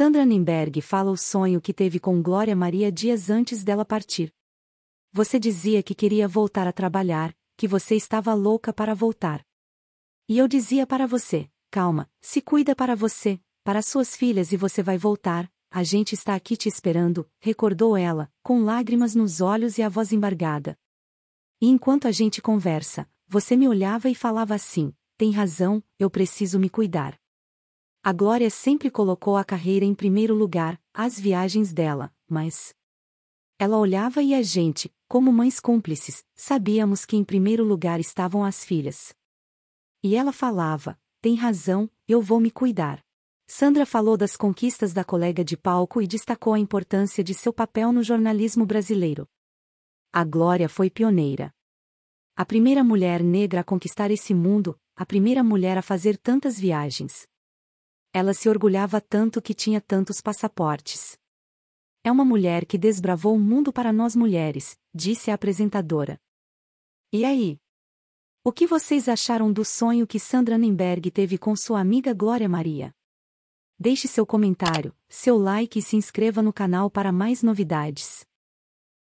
Sandra Nimberg fala o sonho que teve com Glória Maria dias antes dela partir. Você dizia que queria voltar a trabalhar, que você estava louca para voltar. E eu dizia para você, calma, se cuida para você, para suas filhas e você vai voltar, a gente está aqui te esperando, recordou ela, com lágrimas nos olhos e a voz embargada. E enquanto a gente conversa, você me olhava e falava assim: tem razão, eu preciso me cuidar. A Glória sempre colocou a carreira em primeiro lugar, as viagens dela, mas. Ela olhava e a gente, como mães cúmplices, sabíamos que em primeiro lugar estavam as filhas. E ela falava: tem razão, eu vou me cuidar. Sandra falou das conquistas da colega de palco e destacou a importância de seu papel no jornalismo brasileiro. A Glória foi pioneira. A primeira mulher negra a conquistar esse mundo, a primeira mulher a fazer tantas viagens, ela se orgulhava tanto que tinha tantos passaportes. É uma mulher que desbravou o mundo para nós mulheres, disse a apresentadora. E aí? O que vocês acharam do sonho que Sandra Nemberg teve com sua amiga Glória Maria? Deixe seu comentário, seu like e se inscreva no canal para mais novidades.